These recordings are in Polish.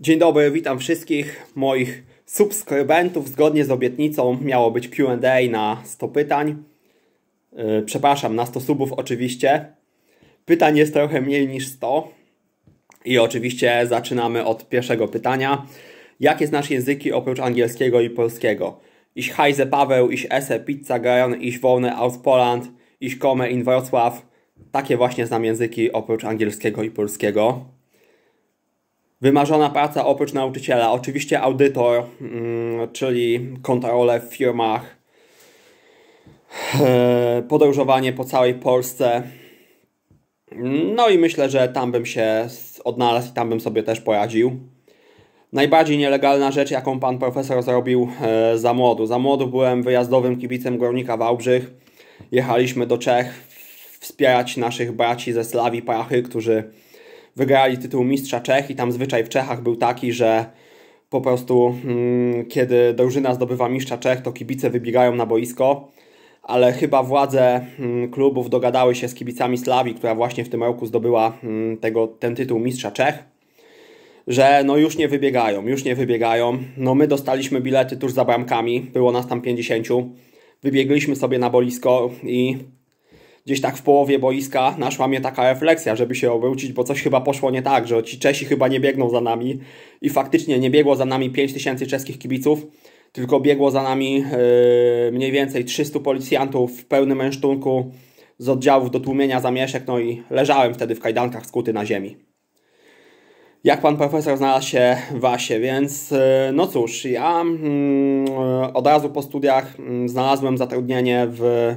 Dzień dobry, witam wszystkich moich subskrybentów. Zgodnie z obietnicą miało być Q&A na 100 pytań. E, przepraszam, na 100 subów oczywiście. Pytań jest trochę mniej niż 100. I oczywiście zaczynamy od pierwszego pytania. Jakie znasz języki oprócz angielskiego i polskiego? Iś Heise Paweł, iś Esse Pizza Gajon, ich Wolne aus Poland, iś Kome in Wrocław. Takie właśnie znam języki oprócz angielskiego i polskiego. Wymarzona praca oprócz nauczyciela, oczywiście audytor, mm, czyli kontrole w firmach, eee, podróżowanie po całej Polsce. No i myślę, że tam bym się odnalazł i tam bym sobie też poradził. Najbardziej nielegalna rzecz, jaką pan profesor zrobił eee, za młodu. Za młodu byłem wyjazdowym kibicem Górnika Wałbrzych. Jechaliśmy do Czech wspierać naszych braci ze Slawii Prachy, którzy wygrali tytuł mistrza Czech i tam zwyczaj w Czechach był taki, że po prostu mm, kiedy drużyna zdobywa mistrza Czech, to kibice wybiegają na boisko, ale chyba władze mm, klubów dogadały się z kibicami Slawii, która właśnie w tym roku zdobyła mm, tego, ten tytuł mistrza Czech, że no już nie wybiegają, już nie wybiegają. No my dostaliśmy bilety tuż za bramkami, było nas tam 50. Wybiegliśmy sobie na boisko i gdzieś tak w połowie boiska naszła mnie taka refleksja, żeby się obrócić, bo coś chyba poszło nie tak, że ci Czesi chyba nie biegną za nami i faktycznie nie biegło za nami 5000 czeskich kibiców, tylko biegło za nami yy, mniej więcej 300 policjantów w pełnym mężtunku z oddziałów do tłumienia zamieszek, no i leżałem wtedy w kajdankach skuty na ziemi. Jak pan profesor znalazł się w Wasie, więc e, no cóż, ja mm, e, od razu po studiach mm, znalazłem zatrudnienie w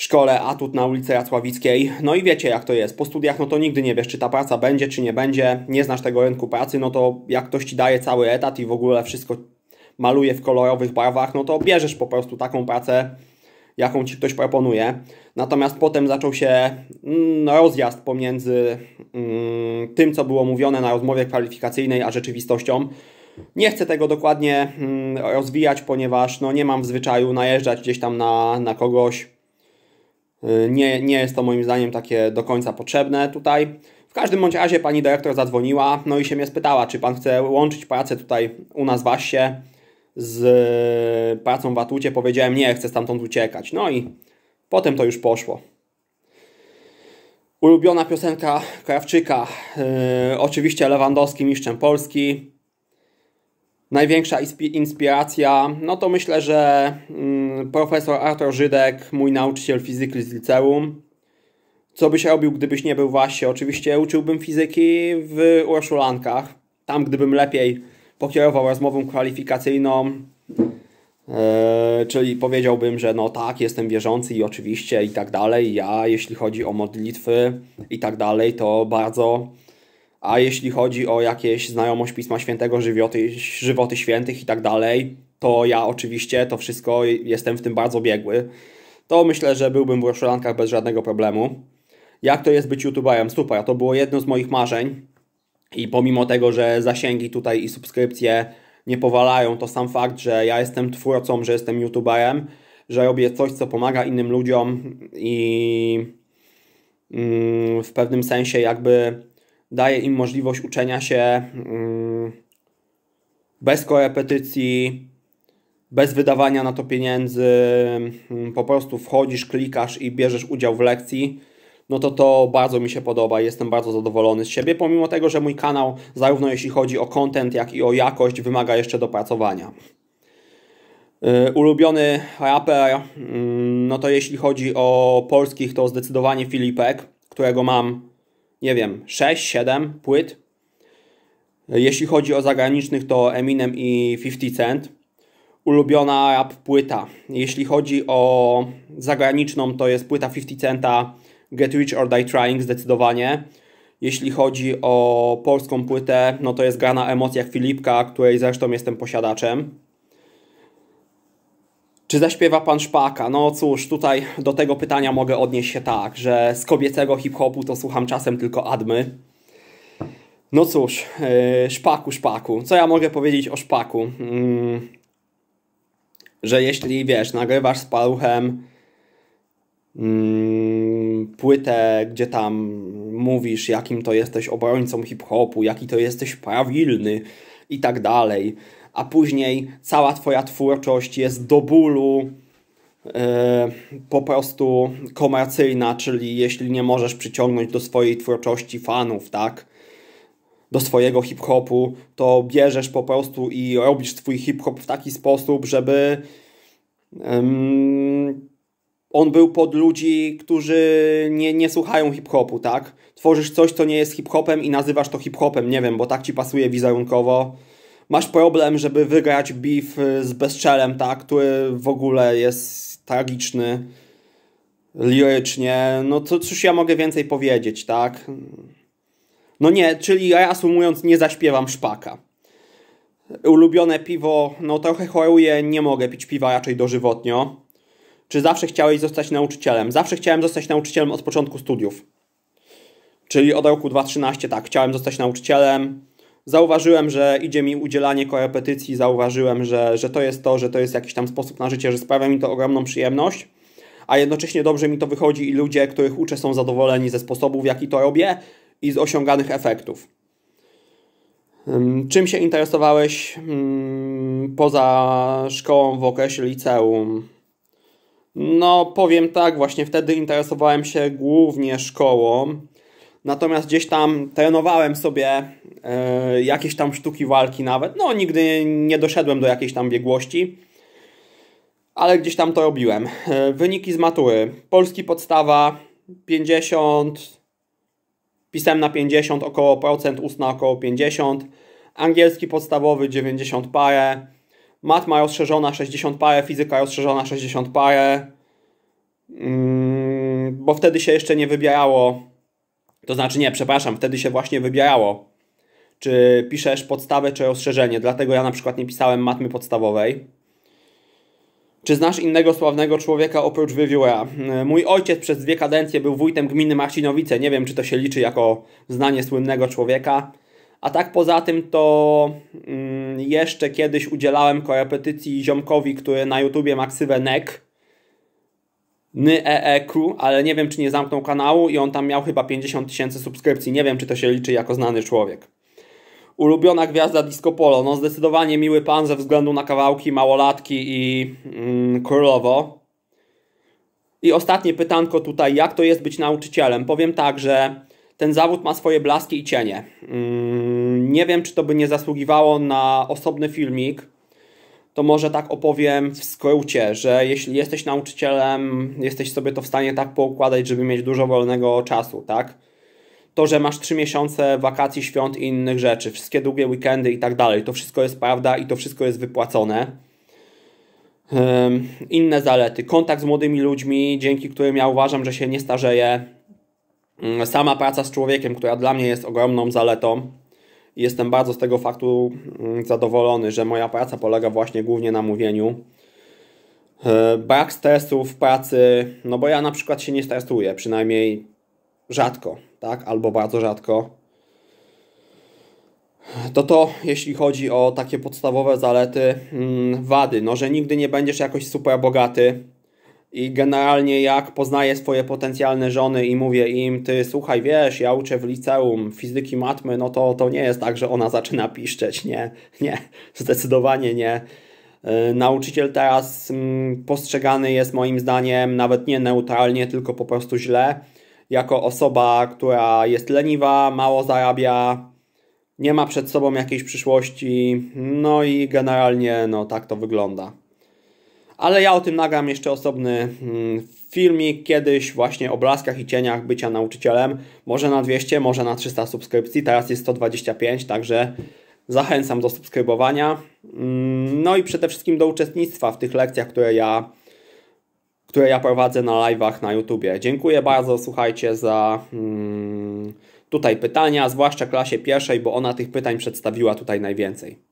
szkole Atut na ulicy Racławickiej. No i wiecie jak to jest, po studiach no to nigdy nie wiesz czy ta praca będzie czy nie będzie, nie znasz tego rynku pracy, no to jak ktoś Ci daje cały etat i w ogóle wszystko maluje w kolorowych barwach, no to bierzesz po prostu taką pracę, jaką Ci ktoś proponuje. Natomiast potem zaczął się mm, rozjazd pomiędzy mm, tym, co było mówione na rozmowie kwalifikacyjnej, a rzeczywistością. Nie chcę tego dokładnie mm, rozwijać, ponieważ no, nie mam w zwyczaju najeżdżać gdzieś tam na, na kogoś, Y, nie, nie jest to moim zdaniem takie do końca potrzebne tutaj. W każdym bądź razie pani dyrektor zadzwoniła, no i się mnie spytała, czy pan chce łączyć pracę tutaj u nas w Asie z y, pracą w Atucie. Powiedziałem, nie, chcę stamtąd uciekać. No i potem to już poszło. Ulubiona piosenka Krawczyka, yy, oczywiście Lewandowski, mistrzem Polski. Największa inspi inspiracja, no to myślę, że... Yy, profesor Artur Żydek, mój nauczyciel fizyki z liceum. Co byś robił, gdybyś nie był właśnie? Oczywiście uczyłbym fizyki w Urszulankach. Tam, gdybym lepiej pokierował rozmową kwalifikacyjną, Yy, czyli powiedziałbym, że no tak, jestem wierzący i oczywiście i tak dalej. Ja, jeśli chodzi o modlitwy i tak dalej, to bardzo. A jeśli chodzi o jakieś znajomość Pisma Świętego, żywioty, żywoty świętych i tak dalej, to ja oczywiście to wszystko jestem w tym bardzo biegły, to myślę, że byłbym w Roszolankach bez żadnego problemu. Jak to jest być youtuberem? Super, to było jedno z moich marzeń i pomimo tego, że zasięgi tutaj i subskrypcje nie powalają, to sam fakt, że ja jestem twórcą, że jestem youtuberem, że robię coś, co pomaga innym ludziom i mm, w pewnym sensie jakby daje im możliwość uczenia się mm, bez korepetycji, bez wydawania na to pieniędzy, mm, po prostu wchodzisz, klikasz i bierzesz udział w lekcji, no to to bardzo mi się podoba. Jestem bardzo zadowolony z siebie, pomimo tego, że mój kanał, zarówno jeśli chodzi o content, jak i o jakość, wymaga jeszcze dopracowania. Y, ulubiony raper, mm, no to jeśli chodzi o polskich, to zdecydowanie Filipek, którego mam, nie wiem, 6-7 płyt. Y, jeśli chodzi o zagranicznych, to Eminem i 50 Cent ulubiona rap płyta. Jeśli chodzi o zagraniczną, to jest płyta 50 Centa Get Rich or Die Trying zdecydowanie. Jeśli chodzi o polską płytę, no to jest gra na emocjach Filipka, której zresztą jestem posiadaczem. Czy zaśpiewa pan szpaka? No cóż, tutaj do tego pytania mogę odnieść się tak, że z kobiecego hip-hopu to słucham czasem tylko admy. No cóż, yy, szpaku, szpaku. Co ja mogę powiedzieć o szpaku? Yy że jeśli wiesz, nagrywasz z paluchem mm, płytę, gdzie tam mówisz, jakim to jesteś obrońcą hip-hopu, jaki to jesteś prawilny i tak dalej, a później cała twoja twórczość jest do bólu e, po prostu komercyjna, czyli jeśli nie możesz przyciągnąć do swojej twórczości fanów, tak? do swojego hip-hopu, to bierzesz po prostu i robisz twój hip-hop w taki sposób, żeby um, on był pod ludzi, którzy nie, nie słuchają hip-hopu, tak? Tworzysz coś, co nie jest hip-hopem i nazywasz to hip-hopem, nie wiem, bo tak ci pasuje wizerunkowo. Masz problem, żeby wygrać beef z Bezczelem, tak? Który w ogóle jest tragiczny lirycznie, no to cóż ja mogę więcej powiedzieć, tak? No nie, czyli ja asumując nie zaśpiewam szpaka. Ulubione piwo, no trochę choruję, nie mogę pić piwa raczej dożywotnio. Czy zawsze chciałeś zostać nauczycielem? Zawsze chciałem zostać nauczycielem od początku studiów. Czyli od roku 2013, tak, chciałem zostać nauczycielem. Zauważyłem, że idzie mi udzielanie korepetycji, zauważyłem, że, że to jest to, że to jest jakiś tam sposób na życie, że sprawia mi to ogromną przyjemność a jednocześnie dobrze mi to wychodzi i ludzie, których uczę, są zadowoleni ze sposobów, w jaki to robię, i z osiąganych efektów. Czym się interesowałeś mm, poza szkołą w okresie liceum? No, powiem tak, właśnie wtedy interesowałem się głównie szkołą. Natomiast gdzieś tam trenowałem sobie y, jakieś tam sztuki walki nawet. No, nigdy nie doszedłem do jakiejś tam biegłości, ale gdzieś tam to robiłem. Y, wyniki z matury. Polski podstawa 50, Pisem na 50 około procent, ustna około 50, angielski podstawowy 90 parę, matma rozszerzona 60 parę, fizyka rozszerzona 60 parę, mm, bo wtedy się jeszcze nie wybierało, to znaczy nie, przepraszam, wtedy się właśnie wybierało, czy piszesz podstawę, czy rozszerzenie. Dlatego ja na przykład nie pisałem matmy podstawowej czy znasz innego sławnego człowieka oprócz wywiła? E, mój ojciec przez dwie kadencje był wójtem gminy Marcinowice. Nie wiem, czy to się liczy jako znanie słynnego człowieka. A tak poza tym to mm, jeszcze kiedyś udzielałem korepetycji ziomkowi, który na YouTubie ma ksywę NEK. NYEEQ, ale nie wiem, czy nie zamknął kanału i on tam miał chyba 50 tysięcy subskrypcji. Nie wiem, czy to się liczy jako znany człowiek ulubiona gwiazda Disco Polo. No zdecydowanie miły pan ze względu na kawałki małolatki i mm, królowo. I ostatnie pytanko tutaj, jak to jest być nauczycielem? Powiem tak, że ten zawód ma swoje blaski i cienie. Mm, nie wiem, czy to by nie zasługiwało na osobny filmik. To może tak opowiem w skrócie, że jeśli jesteś nauczycielem, jesteś sobie to w stanie tak poukładać, żeby mieć dużo wolnego czasu, tak? to, że masz trzy miesiące wakacji, świąt i innych rzeczy, wszystkie długie weekendy i tak dalej, to wszystko jest prawda i to wszystko jest wypłacone. inne zalety, kontakt z młodymi ludźmi, dzięki którym ja uważam, że się nie starzeję. Mm, sama praca z człowiekiem, która dla mnie jest ogromną zaletą. Jestem bardzo z tego faktu mm, zadowolony, że moja praca polega właśnie głównie na mówieniu e, brak stresu w pracy, no bo ja na przykład się nie stresuję, przynajmniej rzadko, tak, albo bardzo rzadko. To to, jeśli chodzi o takie podstawowe zalety, mm, wady, no że nigdy nie będziesz jakoś super bogaty i generalnie jak poznaję swoje potencjalne żony i mówię im, ty słuchaj, wiesz, ja uczę w liceum fizyki, matmy, no to, to nie jest tak, że ona zaczyna piszczeć, nie, nie, zdecydowanie nie. Y, nauczyciel teraz mm, postrzegany jest moim zdaniem nawet nie neutralnie, tylko po prostu źle jako osoba, która jest leniwa, mało zarabia, nie ma przed sobą jakiejś przyszłości, no i generalnie no tak to wygląda. Ale ja o tym nagram jeszcze osobny mm, filmik kiedyś właśnie o blaskach i cieniach bycia nauczycielem. Może na 200, może na 300 subskrypcji, teraz jest 125, także zachęcam do subskrybowania. Mm, no i przede wszystkim do uczestnictwa w tych lekcjach, które ja które ja prowadzę na live'ach na YouTubie. Dziękuję bardzo, słuchajcie, za hmm, tutaj pytania, zwłaszcza klasie pierwszej, bo ona tych pytań przedstawiła tutaj najwięcej.